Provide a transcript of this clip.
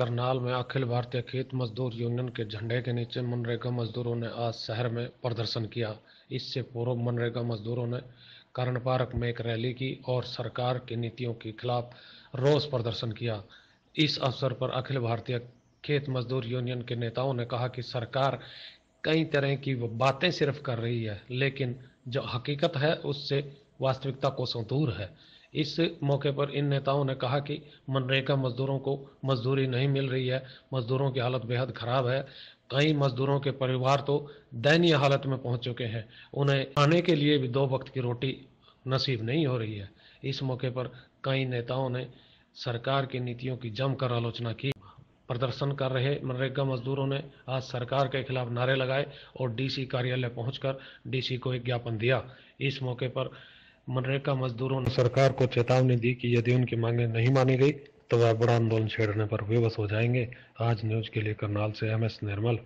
करनाल में अखिल भारतीय खेत मजदूर यूनियन के झंडे के नीचे मनरेगा मजदूरों ने आज शहर में प्रदर्शन किया इससे पूर्व मनरेगा मजदूरों ने करण पार्क में एक रैली की और सरकार की नीतियों के खिलाफ रोष प्रदर्शन किया इस अवसर पर अखिल भारतीय खेत मजदूर यूनियन के नेताओं ने कहा कि सरकार कई तरह की बातें सिर्फ कर रही है लेकिन जो हकीकत है उससे वास्तविकता को दूर है इस मौके पर इन नेताओं ने कहा कि मनरेगा मजदूरों को मजदूरी नहीं मिल रही है मजदूरों की हालत बेहद खराब है कई मजदूरों के परिवार तो दयनीय हालत में पहुंच चुके हैं उन्हें खाने के लिए भी दो वक्त की रोटी नसीब नहीं हो रही है इस मौके पर कई नेताओं ने सरकार की नीतियों की जमकर आलोचना की प्रदर्शन कर रहे मनरेगा मजदूरों ने आज सरकार के खिलाफ नारे लगाए और डीसी कार्यालय पहुंचकर डीसी को एक ज्ञापन दिया इस मौके पर मनरेगा मजदूरों ने सरकार को चेतावनी दी कि यदि उनकी मांगे नहीं मानी गई तो वह बड़ा आंदोलन छेड़ने पर विवश हो जाएंगे आज न्यूज के लिए करनाल से एम एस निर्मल